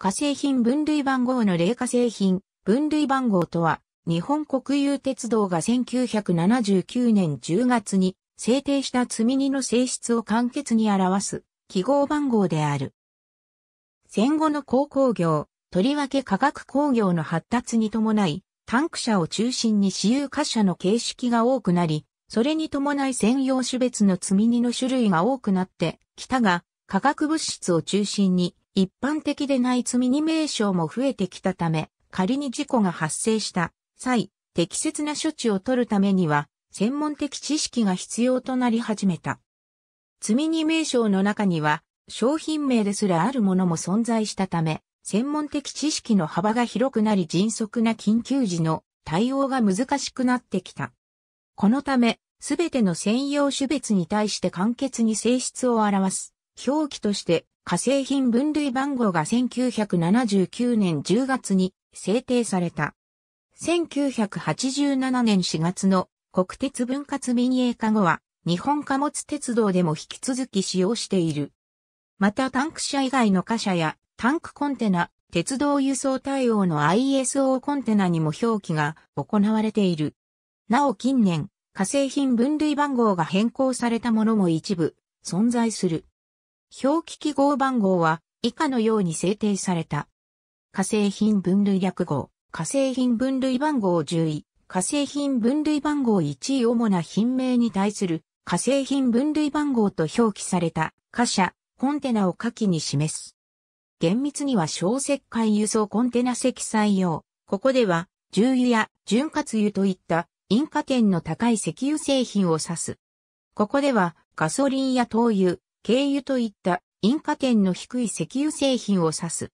化成品分類番号の例化製品分類番号とは、日本国有鉄道が1979年10月に制定した積み荷の性質を簡潔に表す記号番号である。戦後の鉱工業、とりわけ化学工業の発達に伴い、タンク車を中心に私有貨車の形式が多くなり、それに伴い専用種別の積み荷の種類が多くなってきたが、化学物質を中心に一般的でない罪に名称も増えてきたため、仮に事故が発生した際、適切な処置を取るためには、専門的知識が必要となり始めた。罪に名称の中には、商品名ですらあるものも存在したため、専門的知識の幅が広くなり迅速な緊急時の対応が難しくなってきた。このため、すべての専用種別に対して簡潔に性質を表す、表記として化成品分類番号が1979年10月に制定された。1987年4月の国鉄分割民営化後は日本貨物鉄道でも引き続き使用している。またタンク車以外の貨車やタンクコンテナ、鉄道輸送対応の ISO コンテナにも表記が行われている。なお近年、化成品分類番号が変更されたものも一部存在する。表記記号番号は以下のように制定された。化成品分類略号、化成品分類番号10位、化成品分類番号1位主な品名に対する化成品分類番号と表記された貨車、コンテナを下記に示す。厳密には小石灰輸送コンテナ積載用。ここでは、重油や潤滑油といった因果点の高い石油製品を指す。ここでは、ガソリンや灯油、軽油といった引火点の低い石油製品を指す。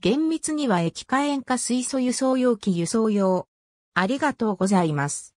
厳密には液化塩化水素輸送容器輸送用。ありがとうございます。